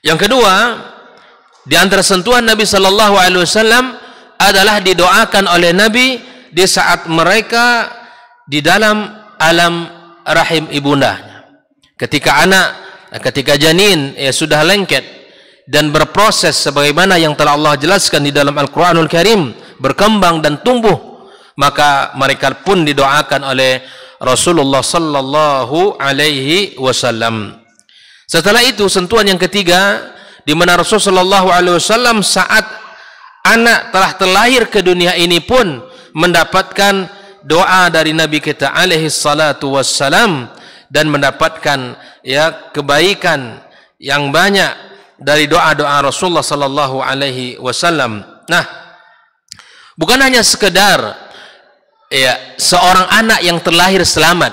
Yang kedua, di antara sentuhan Nabi Shallallahu Alaihi Wasallam adalah didoakan oleh Nabi di saat mereka di dalam alam rahim ibundanya. Ketika anak, ketika janin ya sudah lengket dan berproses sebagaimana yang telah Allah jelaskan di dalam Al-Qur'anul Karim, berkembang dan tumbuh, maka mereka pun didoakan oleh Rasulullah sallallahu alaihi wasallam. Setelah itu sentuhan yang ketiga di mana Rasul Shallallahu Alaihi Wasallam saat anak telah terlahir ke dunia ini pun mendapatkan doa dari Nabi kita alaihi salatu wassalam dan mendapatkan ya kebaikan yang banyak dari doa-doa Rasulullah sallallahu alaihi wasallam. Nah, bukan hanya sekedar ya seorang anak yang terlahir selamat,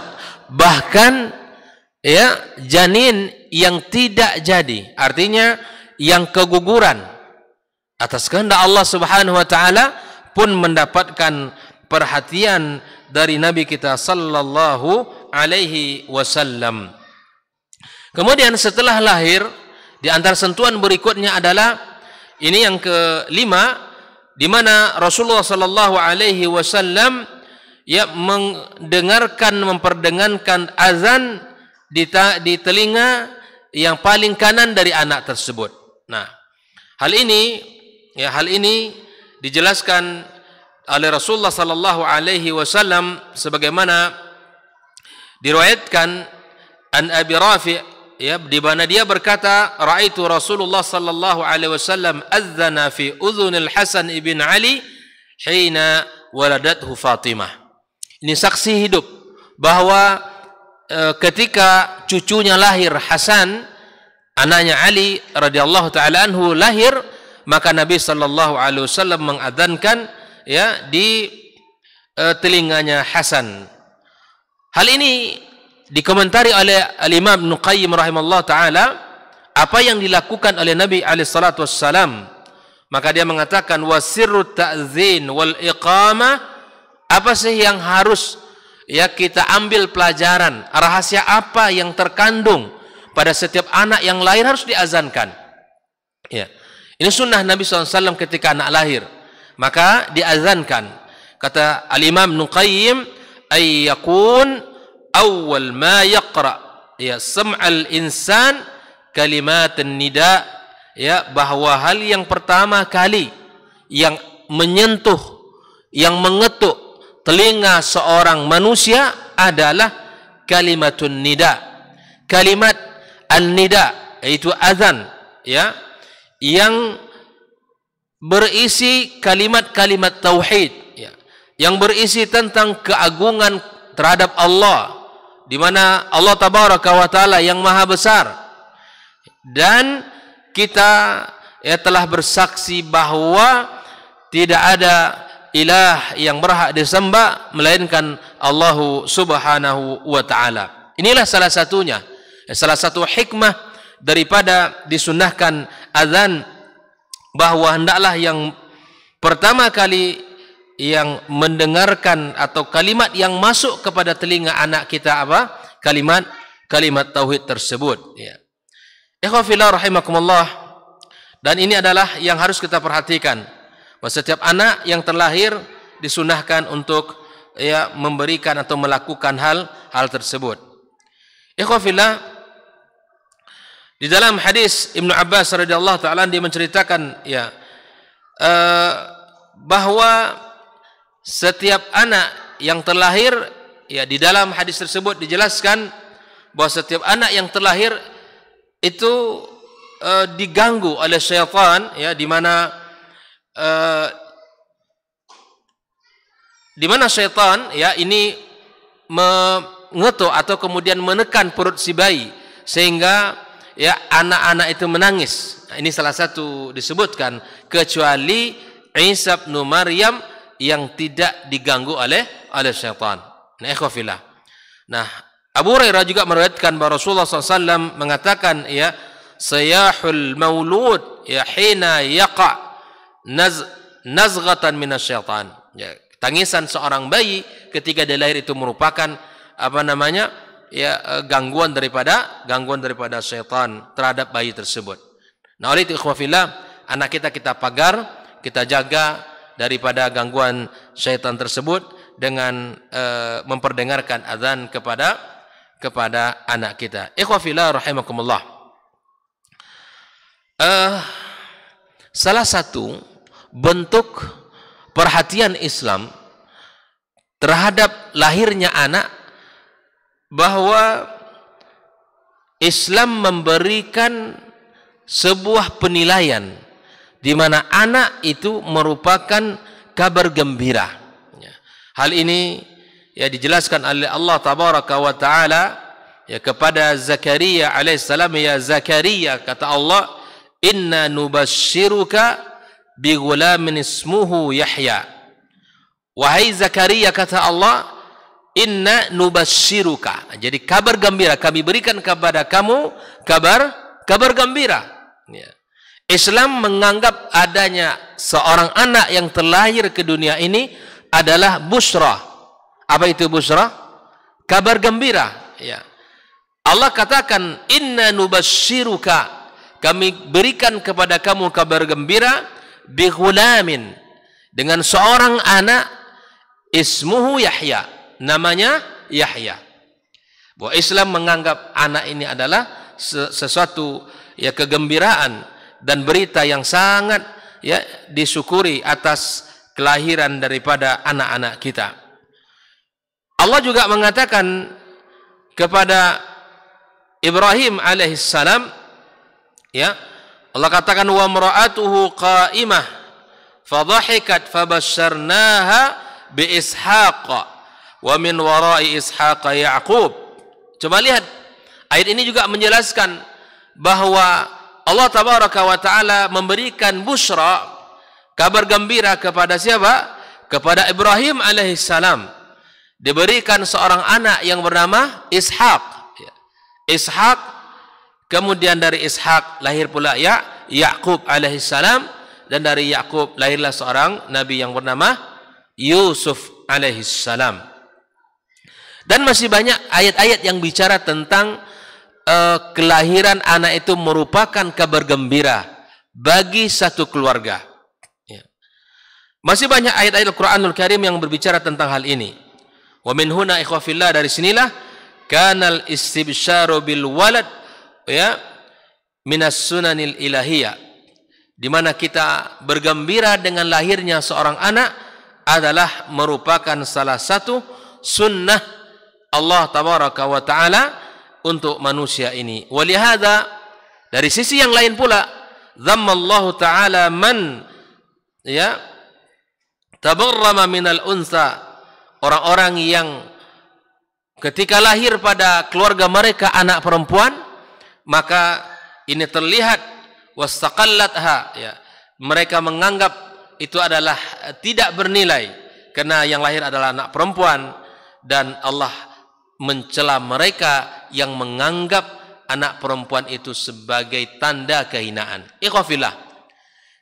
bahkan ya janin yang tidak jadi, artinya yang keguguran atas kehendak Allah Subhanahu wa taala pun mendapatkan perhatian dari nabi kita sallallahu alaihi wasallam. Kemudian setelah lahir di antara sentuhan berikutnya adalah ini yang kelima di mana Rasulullah sallallahu alaihi wasallam ya mendengarkan memperdengarkan azan di, ta, di telinga yang paling kanan dari anak tersebut. Nah, hal ini ya hal ini dijelaskan oleh Rasulullah sallallahu alaihi wasallam sebagaimana diriwayatkan an Abi Rafi' ya di mana dia berkata raitu Rasulullah sallallahu alaihi wasallam adzana fi udhunil Hasan ibn Ali hina waladathu Fatimah. Ini saksi hidup bahwa Eh, ketika cucunya lahir Hasan anaknya Ali radhiyallahu taala anhu lahir maka Nabi sallallahu alaihi wasallam mengadzankan ya di uh, telinganya Hasan hal ini dikomentari oleh Al Imam Ibnu Qayyim rahimallahu taala apa yang dilakukan oleh Nabi alaihi salatu wasallam maka dia mengatakan wasirru ta'zin wal iqamah apa sih yang harus ya kita ambil pelajaran rahasia apa yang terkandung pada setiap anak yang lahir harus diazankan ya ini sunnah Nabi SAW ketika anak lahir maka diazankan kata al-imam nuqayyim ay awal ma yaqra ya sam'al insan kalimat nida ya bahawa hal yang pertama kali yang menyentuh yang mengetuk telinga seorang manusia adalah kalimatun nida kalimat an nida yaitu azan ya yang berisi kalimat-kalimat tauhid ya yang berisi tentang keagungan terhadap Allah di mana Allah tabaraka wa taala yang maha besar dan kita ya telah bersaksi bahawa tidak ada ilah yang berhak disembah melainkan Allah Subhanahu wa taala. Inilah salah satunya eh, salah satu hikmah daripada disunnahkan azan bahwa hendaklah yang pertama kali yang mendengarkan atau kalimat yang masuk kepada telinga anak kita apa? Kalimat kalimat tauhid tersebut, ya. Ikhwah fillah rahimakumullah. Dan ini adalah yang harus kita perhatikan. Bahwa setiap anak yang terlahir disunahkan untuk ya memberikan atau melakukan hal hal tersebut. Ikhwafillah di dalam hadis Ibnu Abbas radhiyallahu taala dia menceritakan ya eh, bahawa setiap anak yang terlahir ya di dalam hadis tersebut dijelaskan bahawa setiap anak yang terlahir itu eh, diganggu oleh syaitan ya di mana Eh, di mana syaitan ya ini mengetuk atau kemudian menekan perut si bayi sehingga ya anak-anak itu menangis. Nah, ini salah satu disebutkan kecuali Isa bin Maryam yang tidak diganggu oleh oleh syaitan. Nah, ikhwafillah. Nah, Abu Hurairah juga meriwayatkan bahwa Rasulullah SAW mengatakan ya sayahul maulud ya hina yaqa' naz nazghatan minasyaitan. Ya, tangisan seorang bayi ketika dia lahir itu merupakan apa namanya? ya e, gangguan daripada gangguan daripada syaitan terhadap bayi tersebut. Nah, oleh itu ikhwafillah, anak kita kita pagar, kita jaga daripada gangguan syaitan tersebut dengan e, memperdengarkan azan kepada kepada anak kita. Ikhwafillah rahimakumullah. Uh, salah satu bentuk perhatian Islam terhadap lahirnya anak bahwa Islam memberikan sebuah penilaian di mana anak itu merupakan kabar gembira. Ya. Hal ini ya dijelaskan oleh Allah tabaraka wa taala ya kepada Zakaria alaihissalam ya Zakaria kata Allah inna nubashiruka bi ghulamin ismuhu Yahya. Wahai Zakaria kata Allah, inna nubashiruka. Jadi kabar gembira kami berikan kepada kamu kabar kabar gembira. Ya. Islam menganggap adanya seorang anak yang terlahir ke dunia ini adalah busra. Apa itu busra? Kabar gembira. Ya. Allah katakan, inna nubashiruka. Kami berikan kepada kamu kabar gembira bighulamin dengan seorang anak ismuhu Yahya namanya Yahya bahwa Islam menganggap anak ini adalah sesuatu ya kegembiraan dan berita yang sangat ya disyukuri atas kelahiran daripada anak-anak kita Allah juga mengatakan kepada Ibrahim alaihissalam ya Allah katakan wa mar'atuhu qa'imah fadhahikat fabasyarnaha bi ishaq wa min wara'i ishaq yaqub coba lihat ayat ini juga menjelaskan bahwa Allah tabaraka wa taala memberikan busra kabar gembira kepada siapa kepada Ibrahim alaihissalam diberikan seorang anak yang bernama Ishak ya. Ishak Kemudian dari Ishak lahir pula ya Yakub alaihissalam dan dari Yakub lahirlah seorang nabi yang bernama Yusuf alaihissalam. Dan masih banyak ayat-ayat yang bicara tentang eh, kelahiran anak itu merupakan kabar gembira bagi satu keluarga. Ya. Masih banyak ayat-ayat Al-Qur'anul Karim yang berbicara tentang hal ini. Wa min huna dari sinilah kanal istibsyaru bil walad ya minas sunanil ilahiyah di mana kita bergembira dengan lahirnya seorang anak adalah merupakan salah satu sunnah Allah tabaraka wa taala untuk manusia ini walihada dari sisi yang lain pula dhammallahu taala man ya tabarrama minal unsa orang-orang yang ketika lahir pada keluarga mereka anak perempuan maka ini terlihat wastaqallatha ya mereka menganggap itu adalah eh, tidak bernilai karena yang lahir adalah anak perempuan dan Allah mencela mereka yang menganggap anak perempuan itu sebagai tanda kehinaan. Ikhwafillah.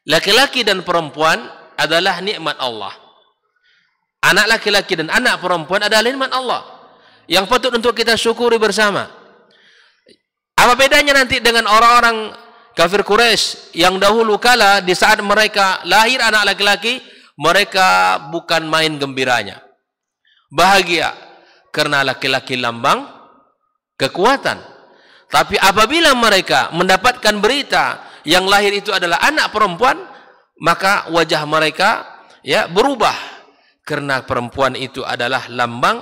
Laki-laki dan perempuan adalah nikmat Allah. Anak laki-laki dan anak perempuan adalah nikmat Allah yang patut untuk kita syukuri bersama. Apa bedanya nanti dengan orang-orang kafir Quraisy yang dahulu kala di saat mereka lahir anak laki-laki, mereka bukan main gembiranya. Bahagia karena laki-laki lambang kekuatan. Tapi apabila mereka mendapatkan berita yang lahir itu adalah anak perempuan, maka wajah mereka ya berubah karena perempuan itu adalah lambang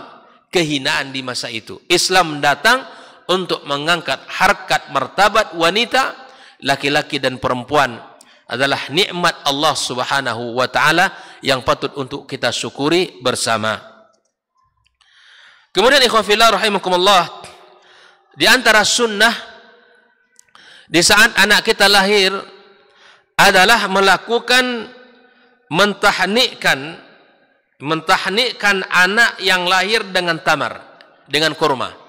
kehinaan di masa itu. Islam datang untuk mengangkat harkat martabat wanita laki-laki dan perempuan adalah nikmat Allah Subhanahu wa taala yang patut untuk kita syukuri bersama. Kemudian ikhwan fillah rahimakumullah di antara sunnah di saat anak kita lahir adalah melakukan mentahnikkan mentahnikkan anak yang lahir dengan tamar dengan kurma.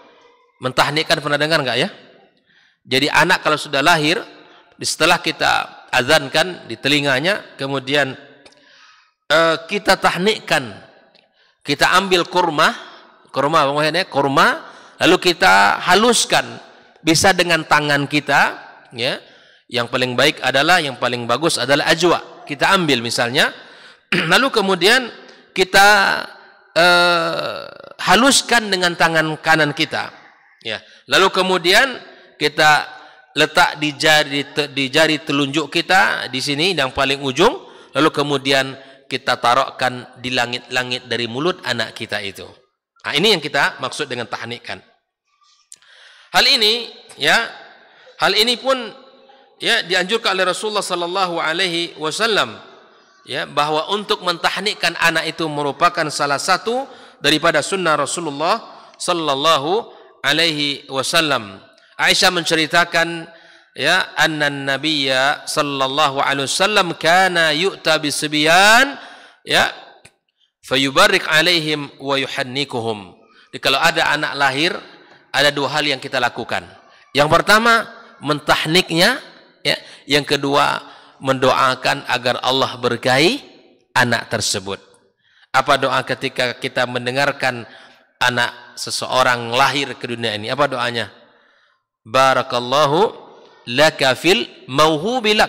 Mentahnikan pernah dengar nggak ya? Jadi anak kalau sudah lahir, setelah kita azankan di telinganya, kemudian uh, kita tahnikkan, kita ambil kurma, kurma maksudnya kurma, lalu kita haluskan, bisa dengan tangan kita, ya. Yang paling baik adalah yang paling bagus adalah ajwa. Kita ambil misalnya, lalu kemudian kita uh, haluskan dengan tangan kanan kita Ya. Lalu kemudian kita letak di jari di jari telunjuk kita di sini yang paling ujung, lalu kemudian kita taruhkan di langit-langit dari mulut anak kita itu. Nah, ini yang kita maksud dengan tahnikan. Hal ini ya, hal ini pun ya dianjurkan oleh Rasulullah sallallahu alaihi wasallam ya bahwa untuk mentahnikkan anak itu merupakan salah satu daripada sunnah Rasulullah sallallahu alaihi wasallam Aisyah menceritakan ya anna nabiyya sallallahu alaihi wasallam kana yu'ta bisibyan ya fayubarrik alaihim wa yuhannikuhum Jadi, kalau ada anak lahir ada dua hal yang kita lakukan yang pertama mentahniknya ya yang kedua mendoakan agar Allah berkahi anak tersebut apa doa ketika kita mendengarkan anak seseorang lahir ke dunia ini. Apa doanya? Barakallahu laka fil mauhubilak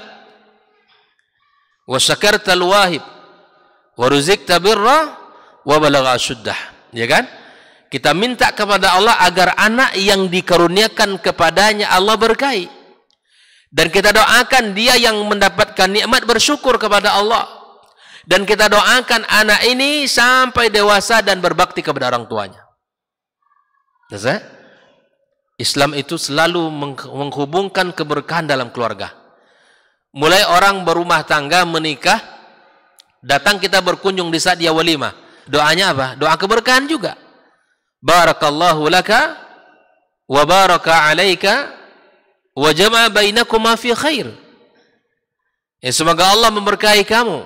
wa syakartal wahib wa ruzikta birra wa balagha syuddah. Ya kan? Kita minta kepada Allah agar anak yang dikaruniakan kepadanya Allah berkahi. Dan kita doakan dia yang mendapatkan nikmat bersyukur kepada Allah dan kita doakan anak ini sampai dewasa dan berbakti kepada orang tuanya. Ya, Islam itu selalu menghubungkan keberkahan dalam keluarga. Mulai orang berumah tangga menikah, datang kita berkunjung di saat dia walimah. Doanya apa? Doa keberkahan juga. Barakallahu laka wa baraka alaika wa jama'a bainakuma fi khair. Ya, semoga Allah memberkahi kamu.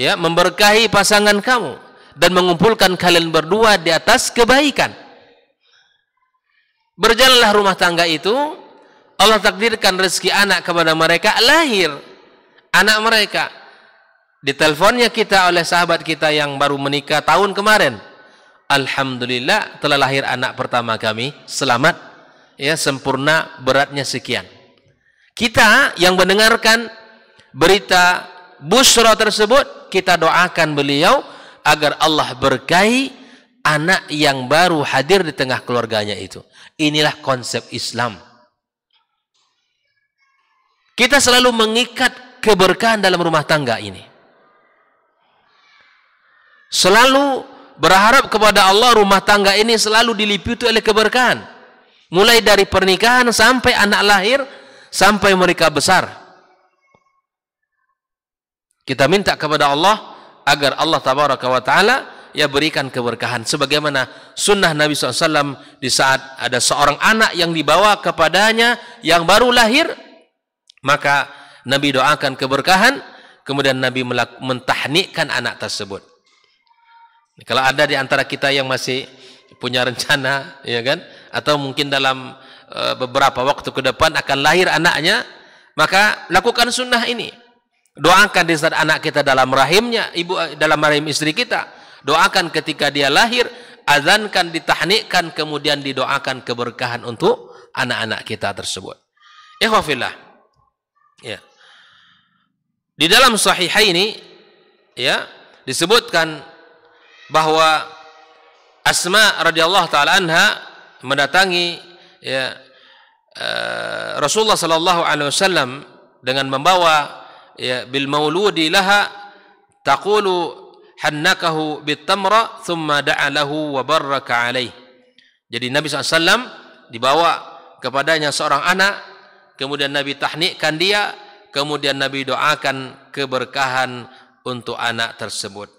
Ya, memberkahi pasangan kamu dan mengumpulkan kalian berdua di atas kebaikan. Berjalanlah rumah tangga itu, Allah takdirkan rezeki anak kepada mereka, lahir anak mereka. Diteleponnya kita oleh sahabat kita yang baru menikah tahun kemarin. Alhamdulillah telah lahir anak pertama kami, selamat. Ya, sempurna beratnya sekian. Kita yang mendengarkan berita busra tersebut, kita doakan beliau agar Allah berkahi anak yang baru hadir di tengah keluarganya itu. Inilah konsep Islam. Kita selalu mengikat keberkahan dalam rumah tangga ini. Selalu berharap kepada Allah rumah tangga ini selalu diliputi oleh keberkahan. Mulai dari pernikahan sampai anak lahir, sampai mereka besar. Kita minta kepada Allah agar Allah tabaraka wa taala ya berikan keberkahan. Sebagaimana sunnah Nabi SAW di saat ada seorang anak yang dibawa kepadanya yang baru lahir, maka Nabi doakan keberkahan, kemudian Nabi mentahnikkan anak tersebut. Kalau ada di antara kita yang masih punya rencana, ya kan? Atau mungkin dalam e, beberapa waktu ke depan akan lahir anaknya, maka lakukan sunnah ini. Doakan di saat anak kita dalam rahimnya, ibu dalam rahim istri kita. Doakan ketika dia lahir, azankan, ditahnikkan, kemudian didoakan keberkahan untuk anak-anak kita tersebut. Ikhwafillah. Ya. Di dalam ini, ya disebutkan bahwa Asma radhiyallahu taala anha mendatangi ya eh, Rasulullah sallallahu alaihi wasallam dengan membawa ya bil mauludi laha taqulu hannakahu bitamra thumma da'alahu wa alaih. Jadi Nabi SAW dibawa kepadanya seorang anak, kemudian Nabi tahnikkan dia, kemudian Nabi doakan keberkahan untuk anak tersebut.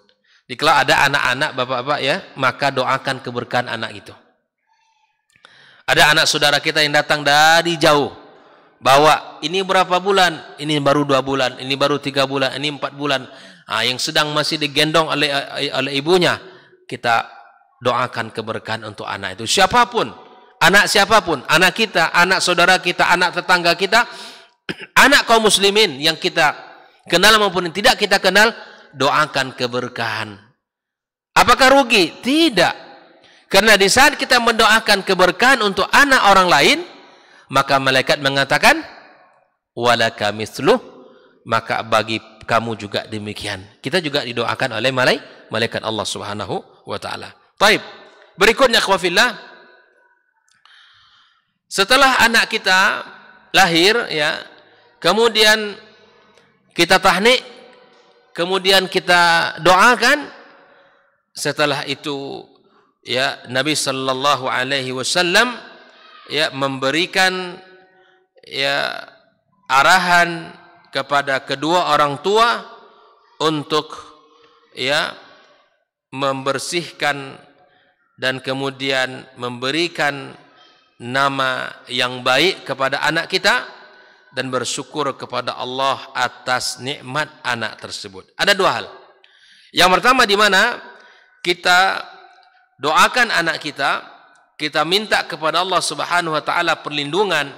Jika ada anak-anak bapak-bapak ya, maka doakan keberkahan anak itu. Ada anak saudara kita yang datang dari jauh, bawa ini berapa bulan, ini baru dua bulan, ini baru tiga bulan, ini empat bulan Ah yang sedang masih digendong oleh eh, eh, oleh ibunya, kita doakan keberkahan untuk anak itu. Siapapun, anak siapapun, anak kita, anak saudara kita, anak tetangga kita, anak kaum muslimin yang kita kenal maupun yang tidak kita kenal, doakan keberkahan. Apakah rugi? Tidak. Karena di saat kita mendoakan keberkahan untuk anak orang lain, maka malaikat mengatakan, walaka maka bagi kamu juga demikian. Kita juga didoakan oleh malaikat Allah Subhanahu wa taala. Taib. Berikutnya khawafillah. Setelah anak kita lahir ya, kemudian kita tahnik, kemudian kita doakan setelah itu ya Nabi sallallahu alaihi wasallam ya memberikan ya arahan kepada kedua orang tua untuk ya membersihkan dan kemudian memberikan nama yang baik kepada anak kita dan bersyukur kepada Allah atas nikmat anak tersebut. Ada dua hal. Yang pertama di mana kita doakan anak kita, kita minta kepada Allah Subhanahu wa taala perlindungan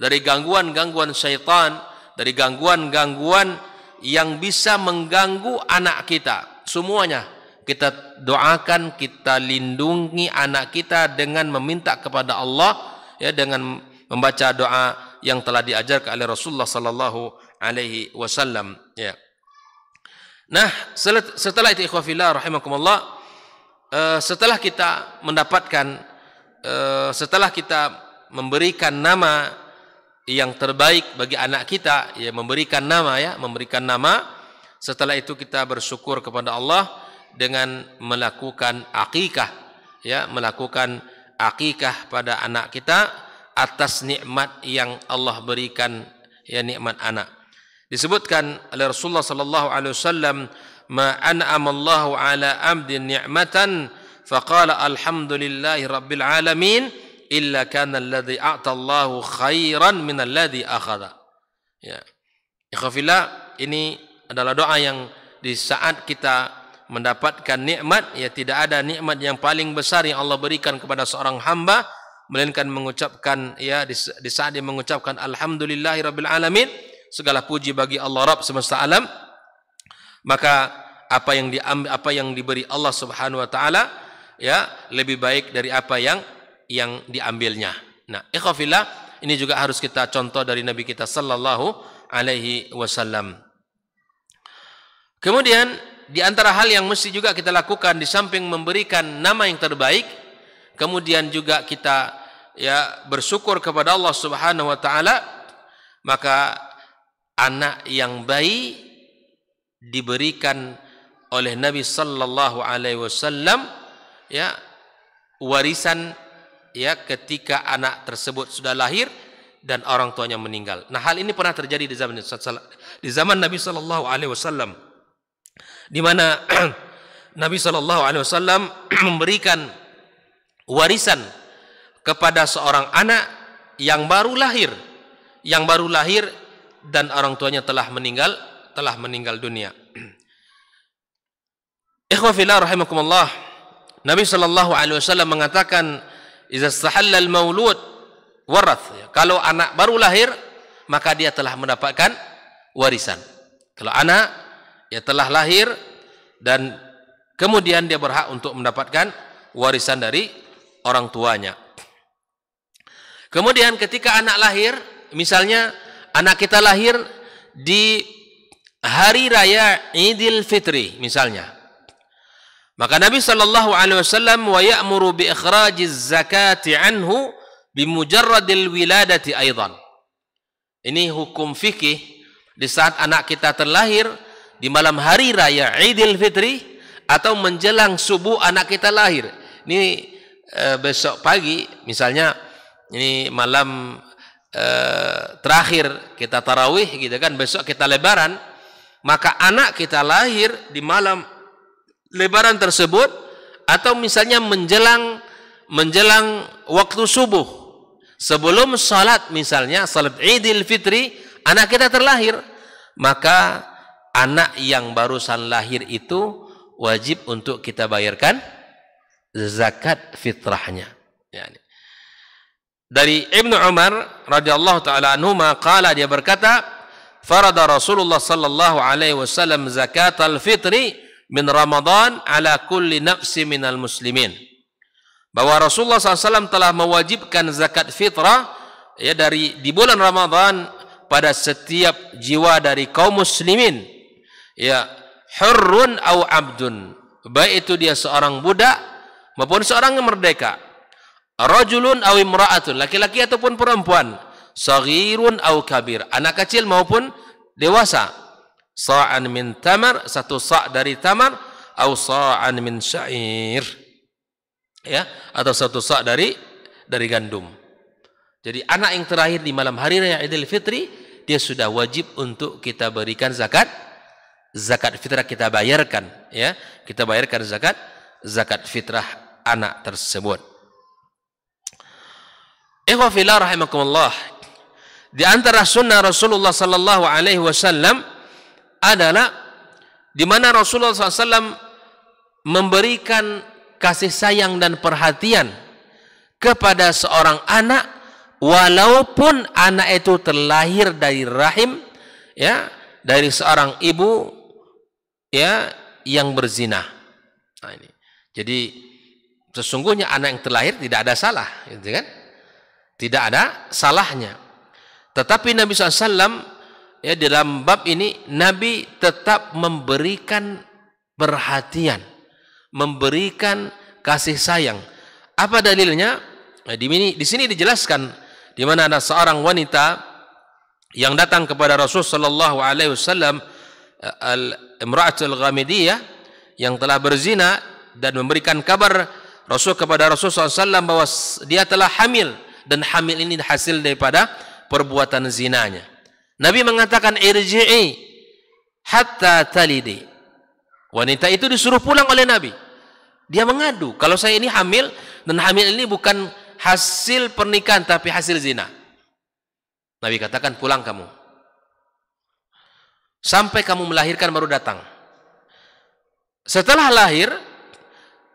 dari gangguan-gangguan syaitan dari gangguan-gangguan yang bisa mengganggu anak kita. Semuanya kita doakan, kita lindungi anak kita dengan meminta kepada Allah ya dengan membaca doa yang telah diajarkan oleh Rasulullah sallallahu alaihi wasallam ya. Nah, setelah itu ikhwah rahimakumullah eh, setelah kita mendapatkan eh, setelah kita memberikan nama yang terbaik bagi anak kita ya memberikan nama ya memberikan nama setelah itu kita bersyukur kepada Allah dengan melakukan akikah ya melakukan akikah pada anak kita atas nikmat yang Allah berikan ya nikmat anak disebutkan oleh Rasulullah sallallahu alaihi wasallam ma an'amallahu ala amdin ni'matan faqala alhamdulillahi rabbil alamin illa kana alladhi a'tallahu khairan min alladhi akhadha. Ya. Ikhafillah ini adalah doa yang di saat kita mendapatkan nikmat ya tidak ada nikmat yang paling besar yang Allah berikan kepada seorang hamba melainkan mengucapkan ya di, di saat dia mengucapkan alhamdulillahirabbil alamin segala puji bagi Allah Rabb semesta alam maka apa yang di apa yang diberi Allah Subhanahu wa taala ya lebih baik dari apa yang yang diambilnya. Nah, ikhafillah ini juga harus kita contoh dari Nabi kita sallallahu alaihi wasallam. Kemudian di antara hal yang mesti juga kita lakukan di samping memberikan nama yang terbaik, kemudian juga kita ya bersyukur kepada Allah Subhanahu wa taala, maka anak yang bayi diberikan oleh Nabi sallallahu alaihi wasallam ya warisan ya ketika anak tersebut sudah lahir dan orang tuanya meninggal. Nah, hal ini pernah terjadi di zaman di zaman Nabi sallallahu alaihi wasallam di mana Nabi sallallahu alaihi wasallam memberikan warisan kepada seorang anak yang baru lahir, yang baru lahir dan orang tuanya telah meninggal, telah meninggal dunia. Ikhwah fillah rahimakumullah. Nabi sallallahu alaihi wasallam mengatakan Iza sahallal maulud warath. kalau anak baru lahir, maka dia telah mendapatkan warisan. Kalau anak ya telah lahir dan kemudian dia berhak untuk mendapatkan warisan dari orang tuanya. Kemudian ketika anak lahir, misalnya anak kita lahir di hari raya Idul Fitri misalnya. Maka Nabi Shallallahu alaihi wasallam wa ya'muru bi ikhrajiz zakati anhu bimujarradil wiladati aidan. Ini hukum fikih di saat anak kita terlahir di malam hari raya Idul Fitri atau menjelang subuh anak kita lahir. Ini e, besok pagi misalnya ini malam e, terakhir kita tarawih gitu kan besok kita lebaran maka anak kita lahir di malam lebaran tersebut atau misalnya menjelang menjelang waktu subuh sebelum salat misalnya salat Idul Fitri anak kita terlahir maka anak yang barusan lahir itu wajib untuk kita bayarkan zakat fitrahnya yani dari Ibnu Umar radhiyallahu taala anhu qala dia berkata farada Rasulullah sallallahu alaihi wasallam zakat al-fitri min Ramadan ala kulli nafsi minal muslimin. Bahwa Rasulullah SAW telah mewajibkan zakat fitrah ya dari di bulan Ramadan pada setiap jiwa dari kaum muslimin. Ya, hurrun au abdun. Baik itu dia seorang budak maupun seorang yang merdeka. Rajulun au imra'atun, laki-laki ataupun perempuan. Saghirun au kabir, anak kecil maupun dewasa sa'an min tamar satu sa' dari tamar atau sa'an min syair ya atau satu sa' dari dari gandum jadi anak yang terakhir di malam hari raya Idul Fitri dia sudah wajib untuk kita berikan zakat zakat fitrah kita bayarkan ya kita bayarkan zakat zakat fitrah anak tersebut Ikhwafillah rahimakumullah di antara sunnah Rasulullah sallallahu alaihi wasallam adalah di mana Rasulullah SAW memberikan kasih sayang dan perhatian kepada seorang anak walaupun anak itu terlahir dari rahim ya dari seorang ibu ya yang berzina. Nah, ini. Jadi sesungguhnya anak yang terlahir tidak ada salah, gitu kan? Tidak ada salahnya. Tetapi Nabi SAW ya dalam bab ini nabi tetap memberikan perhatian memberikan kasih sayang apa dalilnya nah, di sini di sini dijelaskan di mana ada seorang wanita yang datang kepada Rasul sallallahu alaihi wasallam eh, al imraatul ghamidiyah yang telah berzina dan memberikan kabar Rasul kepada Rasul SAW bahawa dia telah hamil dan hamil ini hasil daripada perbuatan zinanya. Nabi mengatakan irji'i hatta talidi. Wanita itu disuruh pulang oleh Nabi. Dia mengadu, kalau saya ini hamil dan hamil ini bukan hasil pernikahan tapi hasil zina. Nabi katakan pulang kamu. Sampai kamu melahirkan baru datang. Setelah lahir,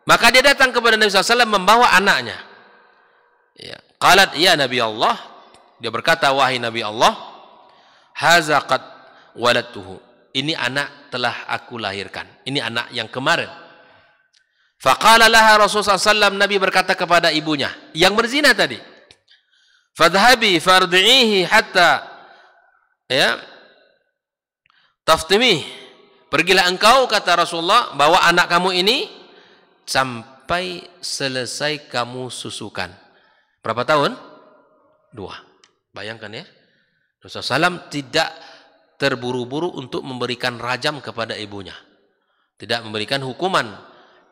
maka dia datang kepada Nabi SAW membawa anaknya. Ya. Qalat ya Nabi Allah. Dia berkata, wahai Nabi Allah, hazaqat waladtuhu ini anak telah aku lahirkan ini anak yang kemarin Fakalalah rasulullah Sallam. nabi berkata kepada ibunya yang berzina tadi Fadhabi fardhihi hatta ya taftimi pergilah engkau kata rasulullah bawa anak kamu ini sampai selesai kamu susukan berapa tahun dua bayangkan ya Rasulullah SAW tidak terburu-buru untuk memberikan rajam kepada ibunya. Tidak memberikan hukuman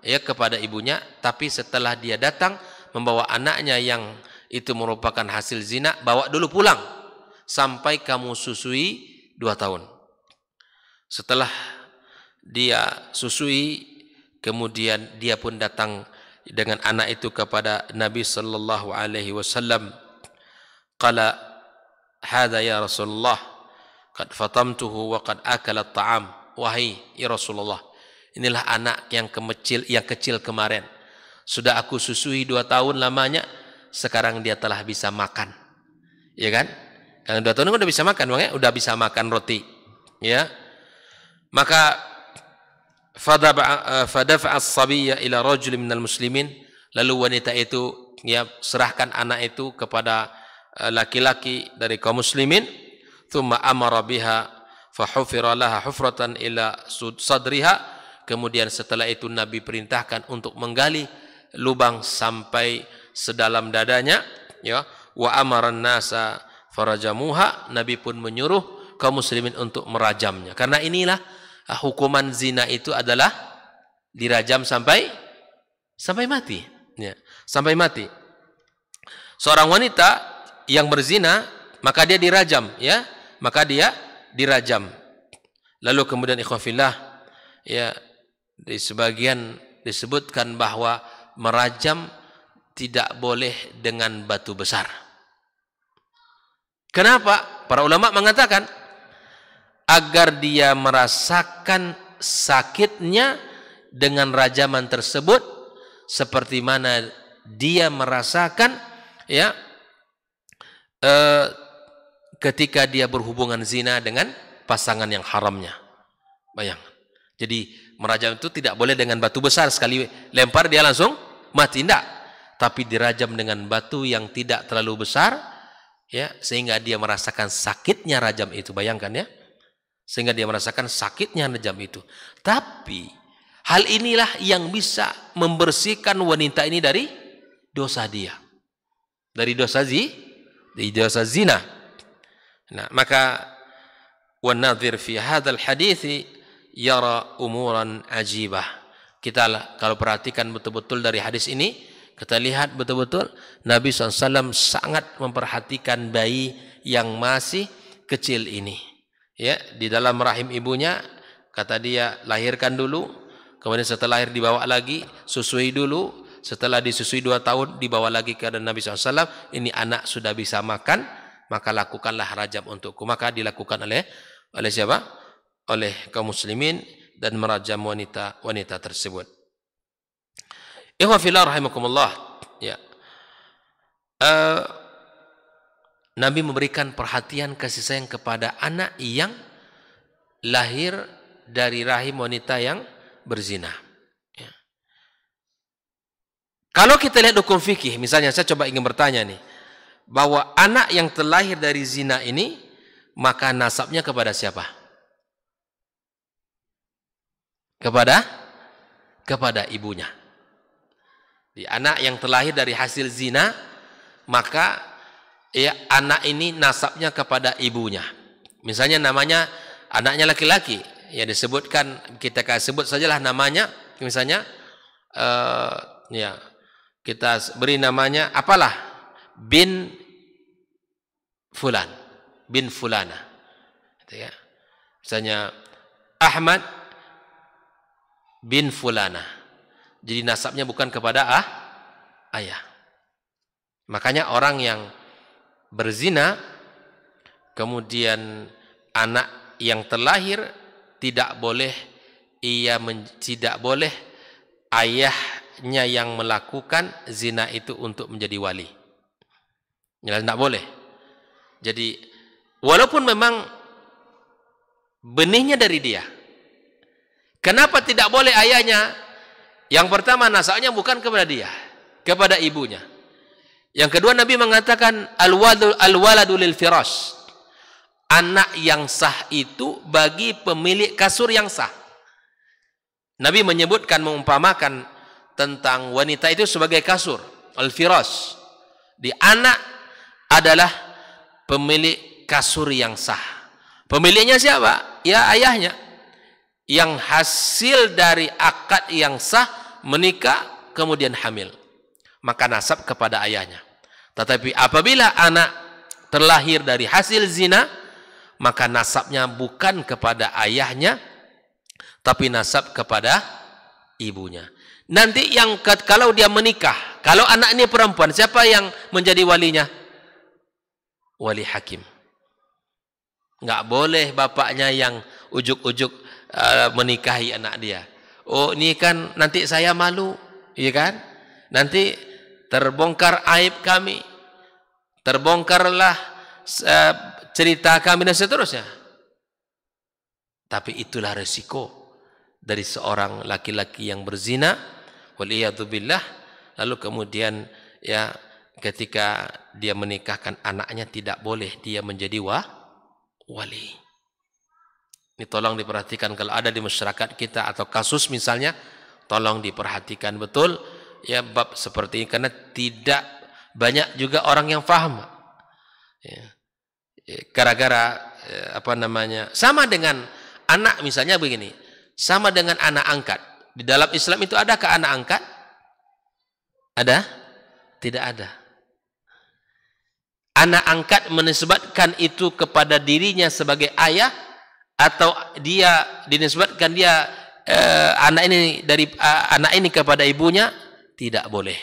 ya kepada ibunya, tapi setelah dia datang membawa anaknya yang itu merupakan hasil zina, bawa dulu pulang sampai kamu susui dua tahun. Setelah dia susui, kemudian dia pun datang dengan anak itu kepada Nabi Sallallahu Alaihi Wasallam. Kala Hada ya Rasulullah qad fatamtuhu wa qad akala ta'am wahai ya Rasulullah inilah anak yang kecil yang kecil kemarin sudah aku susui dua tahun lamanya sekarang dia telah bisa makan ya kan karena dua tahun kan udah bisa makan bang ya udah bisa makan roti ya maka eh, fadafa as-sabiyya ila rajulin minal muslimin lalu wanita itu ya serahkan anak itu kepada Eh, laki-laki dari kaum muslimin thumma amara biha fahufira laha hufratan ila sadriha kemudian setelah itu Nabi perintahkan untuk menggali lubang sampai sedalam dadanya ya wa amaran nasa farajamuha Nabi pun menyuruh kaum muslimin untuk merajamnya karena inilah eh, hukuman zina itu adalah dirajam sampai sampai mati ya sampai mati seorang wanita yang berzina maka dia dirajam ya maka dia dirajam lalu kemudian ikhwafillah ya di sebagian disebutkan bahwa merajam tidak boleh dengan batu besar kenapa para ulama mengatakan agar dia merasakan sakitnya dengan rajaman tersebut seperti mana dia merasakan ya eh, ketika dia berhubungan zina dengan pasangan yang haramnya. Bayang. Jadi merajam itu tidak boleh dengan batu besar sekali lempar dia langsung mati tidak. Tapi dirajam dengan batu yang tidak terlalu besar ya sehingga dia merasakan sakitnya rajam itu. Bayangkan ya. Sehingga dia merasakan sakitnya rajam itu. Tapi hal inilah yang bisa membersihkan wanita ini dari dosa dia. Dari dosa zi, jasa zina. Nah, maka wanadzir fi hadzal hadithi yara umuran ajibah. Kita kalau perhatikan betul-betul dari hadis ini, kita lihat betul-betul Nabi SAW sangat memperhatikan bayi yang masih kecil ini. Ya, di dalam rahim ibunya kata dia lahirkan dulu, kemudian setelah lahir dibawa lagi, susui dulu, setelah disusui dua tahun dibawa lagi ke Nabi SAW ini anak sudah bisa makan maka lakukanlah rajab untukku maka dilakukan oleh oleh siapa oleh kaum muslimin dan merajam wanita wanita tersebut Ikhwafillah rahimakumullah ya uh, Nabi memberikan perhatian kasih sayang kepada anak yang lahir dari rahim wanita yang berzina. Kalau kita lihat hukum fikih, misalnya saya coba ingin bertanya nih, bahwa anak yang terlahir dari zina ini maka nasabnya kepada siapa? Kepada kepada ibunya. Di anak yang terlahir dari hasil zina maka ya anak ini nasabnya kepada ibunya. Misalnya namanya anaknya laki-laki yang disebutkan kita sebut sajalah namanya misalnya uh, ya kita beri namanya apalah bin fulan bin fulana gitu ya misalnya Ahmad bin fulana jadi nasabnya bukan kepada ah ayah makanya orang yang berzina kemudian anak yang terlahir tidak boleh ia men, tidak boleh ayah haknya yang melakukan zina itu untuk menjadi wali. Jelas ya, tidak boleh. Jadi walaupun memang benihnya dari dia. Kenapa tidak boleh ayahnya? Yang pertama nasabnya bukan kepada dia, kepada ibunya. Yang kedua Nabi mengatakan al waladu lil Anak yang sah itu bagi pemilik kasur yang sah. Nabi menyebutkan mengumpamakan tentang wanita itu sebagai kasur, al-firas. Di anak adalah pemilik kasur yang sah. Pemiliknya siapa? Ya ayahnya. Yang hasil dari akad yang sah menikah kemudian hamil. Maka nasab kepada ayahnya. Tetapi apabila anak terlahir dari hasil zina, maka nasabnya bukan kepada ayahnya, tapi nasab kepada ibunya. Nanti yang kalau dia menikah, kalau anaknya perempuan, siapa yang menjadi walinya? Wali hakim. Nggak boleh bapaknya yang ujuk-ujuk uh, menikahi anak dia. Oh, ini kan nanti saya malu, iya kan? Nanti terbongkar aib kami. Terbongkarlah uh, cerita kami dan seterusnya. Tapi itulah resiko dari seorang laki-laki yang berzina waliyadzubillah lalu kemudian ya ketika dia menikahkan anaknya tidak boleh dia menjadi wa, wali. Ini tolong diperhatikan kalau ada di masyarakat kita atau kasus misalnya tolong diperhatikan betul ya bab seperti ini karena tidak banyak juga orang yang faham. Ya. ya gara-gara ya, apa namanya sama dengan anak misalnya begini sama dengan anak angkat di dalam Islam itu adakah anak angkat? Ada? Tidak ada. Anak angkat menisbatkan itu kepada dirinya sebagai ayah atau dia dinisbatkan dia eh, anak ini dari eh, anak ini kepada ibunya tidak boleh.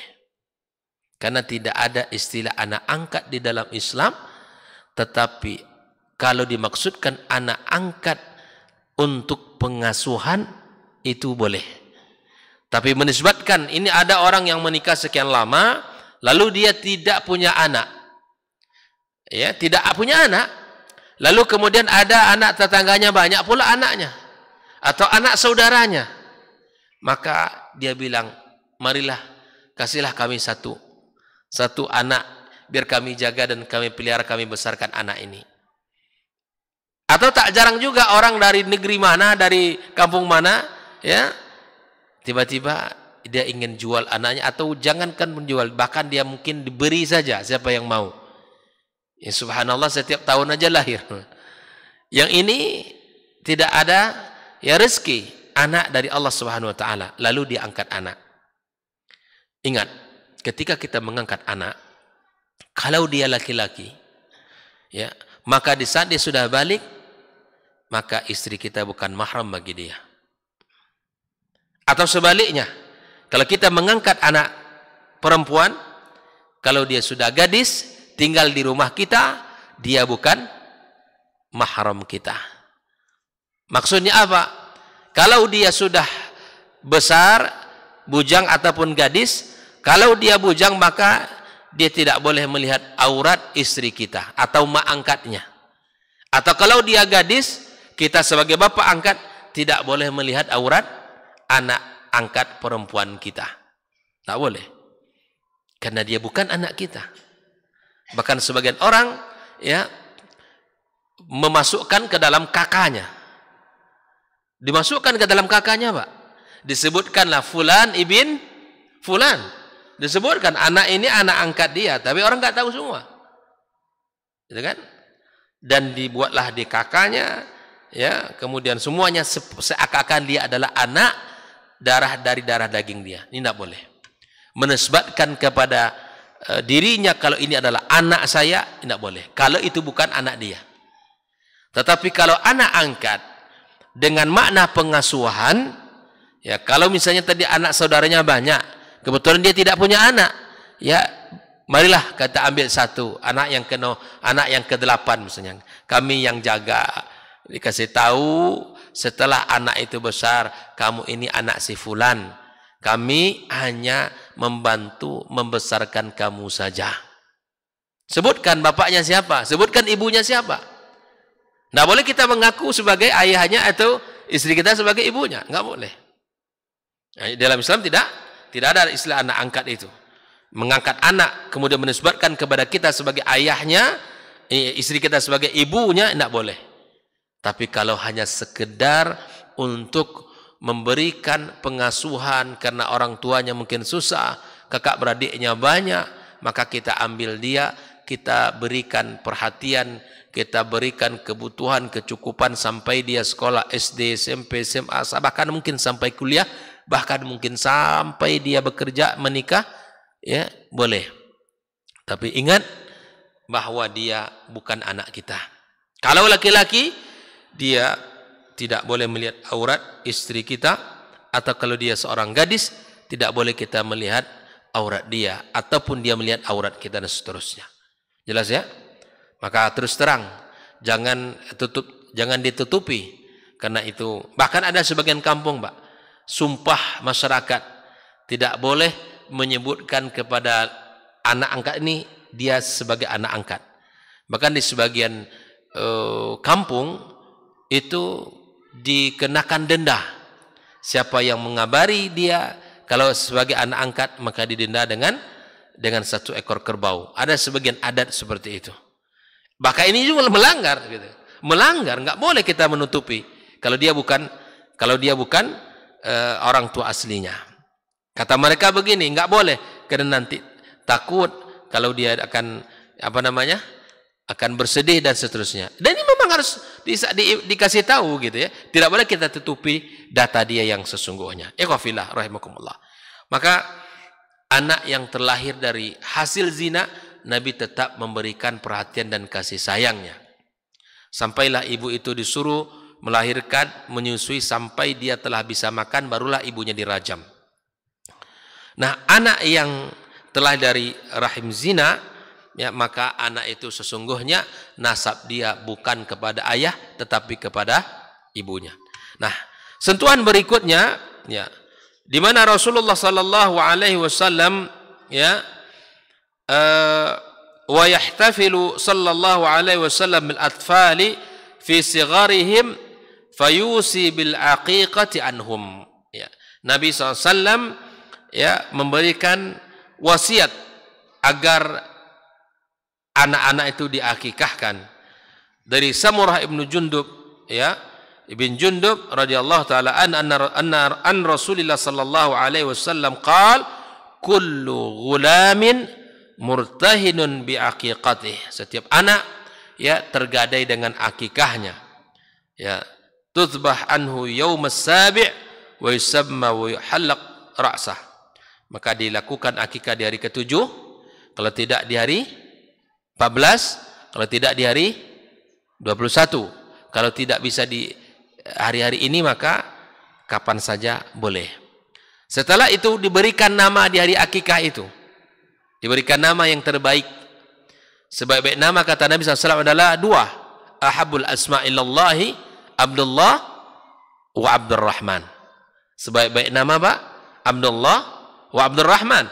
Karena tidak ada istilah anak angkat di dalam Islam tetapi kalau dimaksudkan anak angkat untuk pengasuhan itu boleh. Tapi menisbatkan ini ada orang yang menikah sekian lama lalu dia tidak punya anak. Ya, tidak punya anak. Lalu kemudian ada anak tetangganya banyak pula anaknya atau anak saudaranya. Maka dia bilang, "Marilah kasihlah kami satu satu anak biar kami jaga dan kami pelihara kami besarkan anak ini." Atau tak jarang juga orang dari negeri mana, dari kampung mana, ya tiba-tiba dia ingin jual anaknya atau jangankan menjual bahkan dia mungkin diberi saja siapa yang mau ya subhanallah setiap tahun aja lahir yang ini tidak ada ya rezeki anak dari Allah Subhanahu wa taala lalu diangkat anak ingat ketika kita mengangkat anak kalau dia laki-laki ya maka di saat dia sudah balik maka istri kita bukan mahram bagi dia atau sebaliknya, kalau kita mengangkat anak perempuan, kalau dia sudah gadis, tinggal di rumah kita, dia bukan mahram kita. Maksudnya apa? Kalau dia sudah besar, bujang ataupun gadis, kalau dia bujang maka dia tidak boleh melihat aurat istri kita atau mak angkatnya. Atau kalau dia gadis, kita sebagai bapak angkat tidak boleh melihat aurat anak angkat perempuan kita. Tak boleh. Karena dia bukan anak kita. Bahkan sebagian orang ya memasukkan ke dalam kakaknya. Dimasukkan ke dalam kakaknya, Pak. Disebutkanlah fulan ibin fulan. Disebutkan anak ini anak angkat dia, tapi orang nggak tahu semua. Gitu kan? Dan dibuatlah di kakaknya, ya kemudian semuanya seakan-akan dia adalah anak darah dari darah daging dia. Ini tidak boleh. Menisbatkan kepada e, dirinya kalau ini adalah anak saya, tidak boleh. Kalau itu bukan anak dia. Tetapi kalau anak angkat dengan makna pengasuhan, ya kalau misalnya tadi anak saudaranya banyak, kebetulan dia tidak punya anak, ya marilah kata ambil satu anak yang ke anak yang ke delapan misalnya kami yang jaga dikasih tahu setelah anak itu besar, kamu ini anak si fulan. Kami hanya membantu membesarkan kamu saja. Sebutkan bapaknya siapa, sebutkan ibunya siapa. Tidak boleh kita mengaku sebagai ayahnya atau istri kita sebagai ibunya, nggak boleh. Nah, dalam Islam tidak tidak ada istilah anak angkat itu. Mengangkat anak kemudian menisbatkan kepada kita sebagai ayahnya, istri kita sebagai ibunya, tidak boleh. Tapi kalau hanya sekedar untuk memberikan pengasuhan karena orang tuanya mungkin susah, kakak beradiknya banyak, maka kita ambil dia, kita berikan perhatian, kita berikan kebutuhan, kecukupan sampai dia sekolah SD, SMP, SMA, bahkan mungkin sampai kuliah, bahkan mungkin sampai dia bekerja, menikah, ya boleh. Tapi ingat bahwa dia bukan anak kita. Kalau laki-laki, dia tidak boleh melihat aurat istri kita atau kalau dia seorang gadis tidak boleh kita melihat aurat dia ataupun dia melihat aurat kita dan seterusnya. Jelas ya? Maka terus terang, jangan tutup jangan ditutupi karena itu bahkan ada sebagian kampung, Pak, sumpah masyarakat tidak boleh menyebutkan kepada anak angkat ini dia sebagai anak angkat. Bahkan di sebagian uh, kampung itu dikenakan denda. Siapa yang mengabari dia kalau sebagai anak angkat maka didenda dengan dengan satu ekor kerbau. Ada sebagian adat seperti itu. Bahkan ini juga melanggar gitu. Melanggar, nggak boleh kita menutupi kalau dia bukan kalau dia bukan e, orang tua aslinya. Kata mereka begini, nggak boleh karena nanti takut kalau dia akan apa namanya? akan bersedih dan seterusnya. Dan ini memang harus di, di, dikasih tahu gitu ya. Tidak boleh kita tutupi data dia yang sesungguhnya. Ikhwafillah rahimakumullah. Maka anak yang terlahir dari hasil zina Nabi tetap memberikan perhatian dan kasih sayangnya. Sampailah ibu itu disuruh melahirkan, menyusui sampai dia telah bisa makan barulah ibunya dirajam. Nah, anak yang telah dari rahim zina ya maka anak itu sesungguhnya nasab dia bukan kepada ayah tetapi kepada ibunya. Nah, sentuhan berikutnya ya di mana Rasulullah sallallahu alaihi wasallam ya eh, wa yahtafilu sallallahu alaihi wasallam bil atfali fi sigharihim fayusi bil aqiqati anhum ya Nabi SAW ya memberikan wasiat agar anak-anak itu diakikahkan dari Samurah ibnu Jundub ya ibn Jundub radhiyallahu taala an an an, an Rasulullah sallallahu alaihi wasallam qal kullu ghulamin murtahinun bi aqiqatih setiap anak ya tergadai dengan akikahnya ya tuzbah anhu yaum as-sabi' wa yusamma wa yuhallaq ra'sah maka dilakukan akikah di hari ketujuh kalau tidak di hari 14 kalau tidak di hari 21 kalau tidak bisa di eh, hari-hari ini maka kapan saja boleh setelah itu diberikan nama di hari akikah itu diberikan nama yang terbaik sebaik-baik nama kata Nabi SAW adalah dua ahabul asma'illallahi Abdullah wa Abdurrahman sebaik-baik nama Pak Abdullah wa Abdurrahman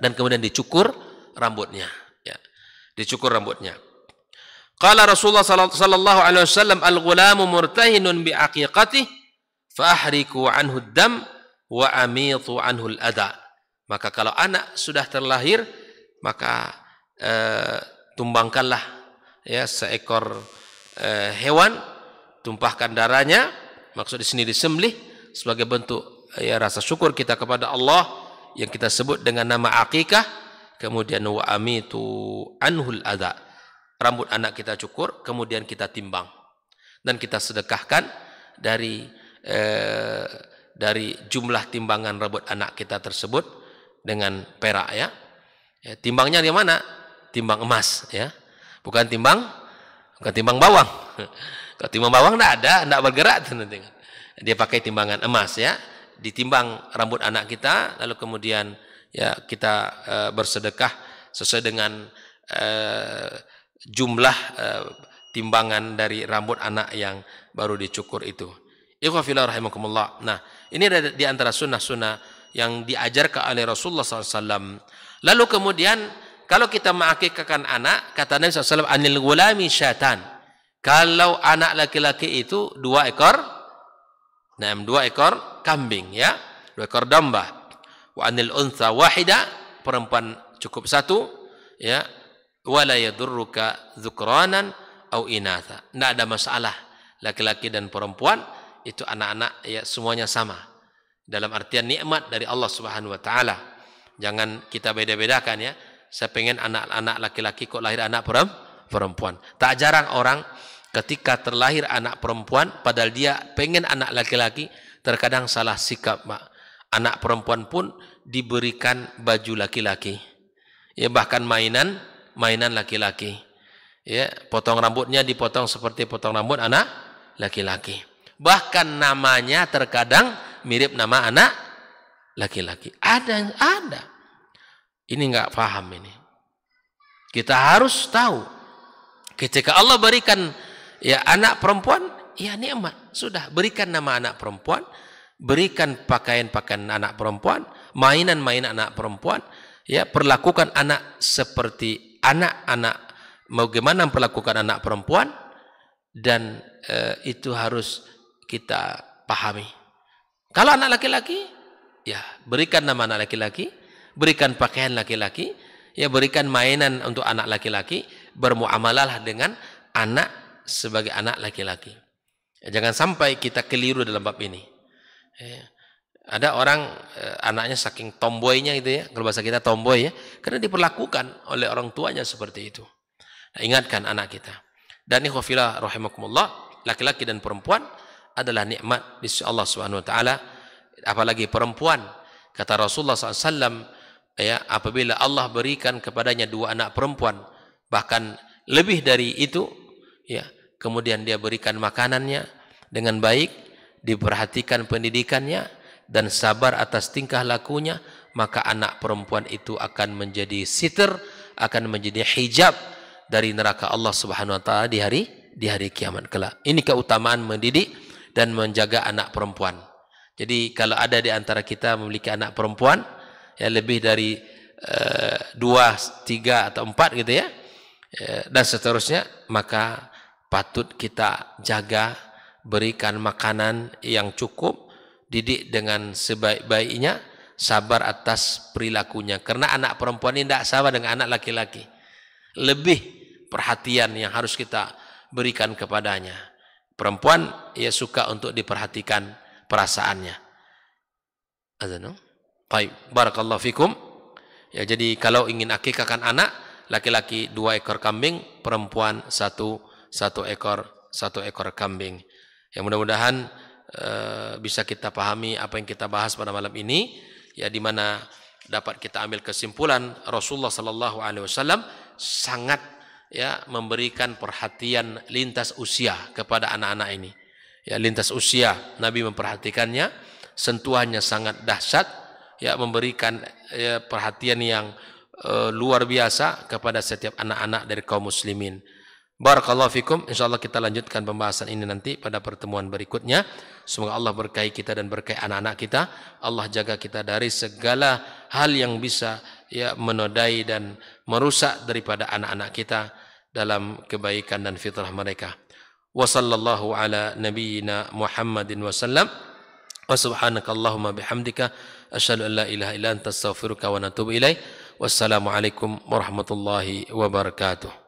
dan kemudian dicukur rambutnya dicukur rambutnya. Qala Rasulullah sallallahu alaihi wasallam al-ghulamu murtahinun bi aqiqatih fahriku anhu dam wa amitu anhu al-adha. Maka kalau anak sudah terlahir maka e, tumbangkanlah ya seekor e, hewan tumpahkan darahnya maksud di sini disembelih sebagai bentuk ya rasa syukur kita kepada Allah yang kita sebut dengan nama akikah kemudian wa amitu anhul ada Rambut anak kita cukur, kemudian kita timbang dan kita sedekahkan dari eh, dari jumlah timbangan rambut anak kita tersebut dengan perak ya. ya timbangnya di mana? Timbang emas ya. Bukan timbang bukan timbang bawang. Kalau timbang bawang enggak ada, enggak bergerak Dia pakai timbangan emas ya. Ditimbang rambut anak kita lalu kemudian ya kita e, bersedekah sesuai dengan e, jumlah e, timbangan dari rambut anak yang baru dicukur itu. Ikhwafillah rahimakumullah. Nah, ini ada di antara sunnah-sunnah yang diajarkan oleh Rasulullah SAW. Lalu kemudian kalau kita mengakikakan anak, kata Nabi SAW, anil gulami syaitan. Kalau anak laki-laki itu dua ekor, nah, dua ekor kambing ya, dua ekor domba wa anil untha wahida perempuan cukup satu ya wala yadurruka dhukranan au inatha tidak ada masalah laki-laki dan perempuan itu anak-anak ya semuanya sama dalam artian nikmat dari Allah Subhanahu wa taala jangan kita beda-bedakan ya saya pengen anak-anak laki-laki kok lahir anak perempuan tak jarang orang ketika terlahir anak perempuan padahal dia pengen anak laki-laki terkadang salah sikap mak anak perempuan pun diberikan baju laki-laki. Ya bahkan mainan, mainan laki-laki. Ya, potong rambutnya dipotong seperti potong rambut anak laki-laki. Bahkan namanya terkadang mirip nama anak laki-laki. Ada ada. Ini nggak paham ini. Kita harus tahu ketika Allah berikan ya anak perempuan, ya nikmat. Sudah berikan nama anak perempuan, berikan pakaian-pakaian anak perempuan, mainan-mainan anak perempuan, ya perlakukan anak seperti anak-anak bagaimana memperlakukan anak perempuan dan eh, itu harus kita pahami. Kalau anak laki-laki, ya berikan nama anak laki-laki, berikan pakaian laki-laki, ya berikan mainan untuk anak laki-laki, bermuamalah dengan anak sebagai anak laki-laki. Jangan sampai kita keliru dalam bab ini. Ya. Ada orang eh, anaknya saking tomboynya gitu ya, kalau bahasa kita tomboy ya, karena diperlakukan oleh orang tuanya seperti itu. Nah, ingatkan anak kita. Dan ini rahimakumullah, laki-laki dan perempuan adalah nikmat di sisi Allah Subhanahu wa taala, apalagi perempuan. Kata Rasulullah SAW ya, apabila Allah berikan kepadanya dua anak perempuan, bahkan lebih dari itu, ya, kemudian dia berikan makanannya dengan baik, diperhatikan pendidikannya dan sabar atas tingkah lakunya, maka anak perempuan itu akan menjadi sitir, akan menjadi hijab dari neraka Allah Subhanahu wa taala di hari di hari kiamat kelak. Ini keutamaan mendidik dan menjaga anak perempuan. Jadi kalau ada di antara kita memiliki anak perempuan ya lebih dari uh, dua, tiga atau empat gitu ya, eh, dan seterusnya maka patut kita jaga berikan makanan yang cukup, didik dengan sebaik-baiknya, sabar atas perilakunya. Karena anak perempuan ini tidak sama dengan anak laki-laki. Lebih perhatian yang harus kita berikan kepadanya. Perempuan ia suka untuk diperhatikan perasaannya. Azanu. Baik, barakallahu fikum. Ya jadi kalau ingin akikahkan anak, laki-laki dua ekor kambing, perempuan satu satu ekor satu ekor kambing. Ya mudah-mudahan e, bisa kita pahami apa yang kita bahas pada malam ini ya di mana dapat kita ambil kesimpulan Rasulullah sallallahu alaihi wasallam sangat ya memberikan perhatian lintas usia kepada anak-anak ini. Ya lintas usia Nabi memperhatikannya, sentuhannya sangat dahsyat, ya memberikan ya, perhatian yang e, luar biasa kepada setiap anak-anak dari kaum muslimin. Barakallahu fikum. InsyaAllah kita lanjutkan pembahasan ini nanti pada pertemuan berikutnya. Semoga Allah berkahi kita dan berkahi anak-anak kita. Allah jaga kita dari segala hal yang bisa ya menodai dan merusak daripada anak-anak kita dalam kebaikan dan fitrah mereka. Wa ala nabiyyina Muhammadin wasallam. sallam. Wa subhanakallahumma bihamdika asyhadu an la ilaha illa anta astaghfiruka wa natubu ilaik. Wassalamualaikum warahmatullahi wabarakatuh.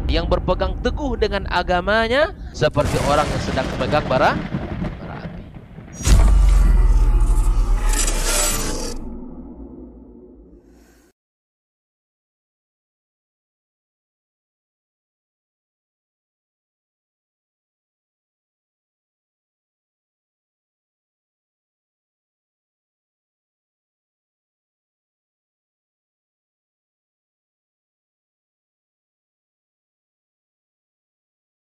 yang berpegang teguh dengan agamanya seperti orang yang sedang memegang bara, bara api.